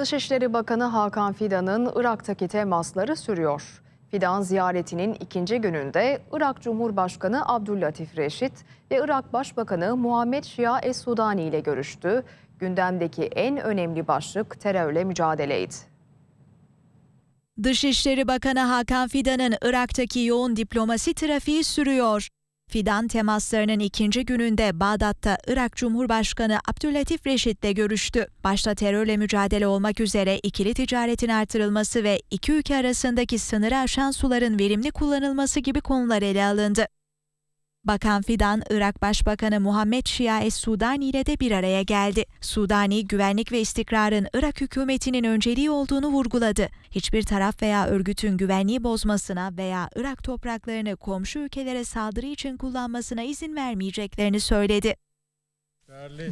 Dışişleri Bakanı Hakan Fidan'ın Irak'taki temasları sürüyor. Fidan ziyaretinin ikinci gününde Irak Cumhurbaşkanı Abdülatif Reşit ve Irak Başbakanı Muhammed Şia Es-Sudani ile görüştü. Gündemdeki en önemli başlık terörle mücadeleydi. Dışişleri Bakanı Hakan Fidan'ın Irak'taki yoğun diplomasi trafiği sürüyor. Fidan temaslarının ikinci gününde Bağdat'ta Irak Cumhurbaşkanı Abdülatif ile görüştü. Başta terörle mücadele olmak üzere ikili ticaretin artırılması ve iki ülke arasındaki sınırı aşan suların verimli kullanılması gibi konular ele alındı. Bakan Fidan, Irak Başbakanı Muhammed Şia Es-Sudani ile de bir araya geldi. Sudani, güvenlik ve istikrarın Irak hükümetinin önceliği olduğunu vurguladı. Hiçbir taraf veya örgütün güvenliği bozmasına veya Irak topraklarını komşu ülkelere saldırı için kullanmasına izin vermeyeceklerini söyledi.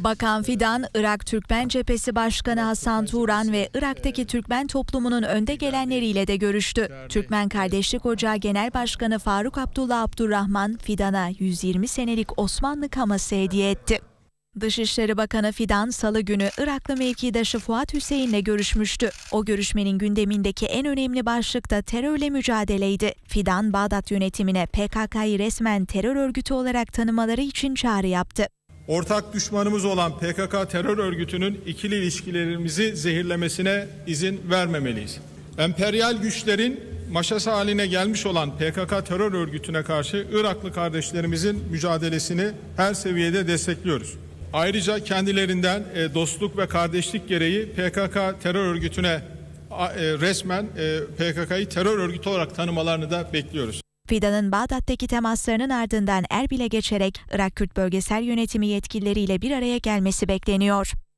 Bakan Fidan, Irak Türkmen Cephesi Başkanı Hasan Turan ve Irak'taki Türkmen toplumunun önde gelenleriyle de görüştü. Türkmen Kardeşlik Ocağı Genel Başkanı Faruk Abdullah Abdurrahman, Fidan'a 120 senelik Osmanlı kaması hediye etti. Dışişleri Bakanı Fidan salı günü Iraklı mevkidaşı Fuat Hüseyin'le görüşmüştü. O görüşmenin gündemindeki en önemli başlık da terörle mücadeleydi. Fidan, Bağdat yönetimine PKK'yı resmen terör örgütü olarak tanımaları için çağrı yaptı ortak düşmanımız olan PKK terör örgütünün ikili ilişkilerimizi zehirlemesine izin vermemeliyiz. Emperyal güçlerin maşası haline gelmiş olan PKK terör örgütüne karşı Iraklı kardeşlerimizin mücadelesini her seviyede destekliyoruz. Ayrıca kendilerinden e, dostluk ve kardeşlik gereği PKK terör örgütüne e, resmen e, PKK'yı terör örgütü olarak tanımalarını da bekliyoruz. Fidan'ın Bağdat'taki temaslarının ardından Erbil'e geçerek Irak Kürt bölgesel yönetimi yetkilileriyle bir araya gelmesi bekleniyor.